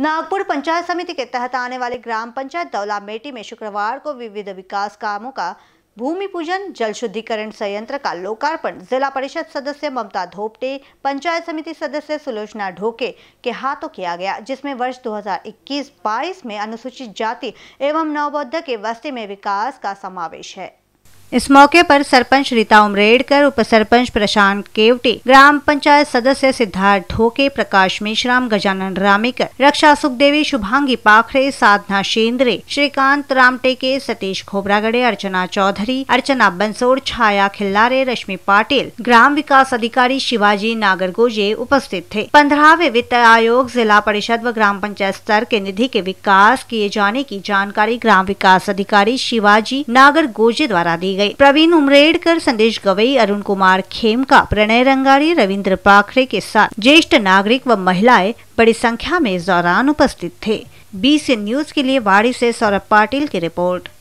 नागपुर पंचायत समिति के तहत आने वाले ग्राम पंचायत दौला मेटी में शुक्रवार को विविध विकास कामों का भूमि पूजन जल शुद्धिकरण संयंत्र का लोकार्पण जिला परिषद सदस्य ममता धोपटे पंचायत समिति सदस्य सुलोचना ढोके के हाथों किया गया जिसमें वर्ष 2021-22 में अनुसूचित जाति एवं नवबौद्ध के वस्ती में विकास का समावेश है इस मौके पर सरपंच रीता उमरेडकर उप सरपंच प्रशांत केवटे ग्राम पंचायत सदस्य सिद्धार्थ ढोके प्रकाश मेश्राम गजानन रामेकर रक्षा सुखदेवी शुभांगी पाखरे साधना शेंद्रे श्रीकांत रामटेके सतीश खोबरागड़े अर्चना चौधरी अर्चना बंसोड़ छाया खिल्लारे रश्मि पाटिल ग्राम विकास अधिकारी शिवाजी नागरगोजे उपस्थित थे पंद्रहवे वित्त आयोग जिला परिषद व ग्राम पंचायत स्तर के निधि के विकास किए जाने की जानकारी ग्राम विकास अधिकारी शिवाजी नागर गोजे द्वारा दी गई प्रवीण उमरेडकर संदेश गवई अरुण कुमार खेमका प्रणय रंगारी रविंद्र पाखरे के साथ ज्येष्ठ नागरिक व महिलाएं बड़ी संख्या में इस दौरान उपस्थित थे बी न्यूज के लिए वाड़ी ऐसी सौरभ पाटिल की रिपोर्ट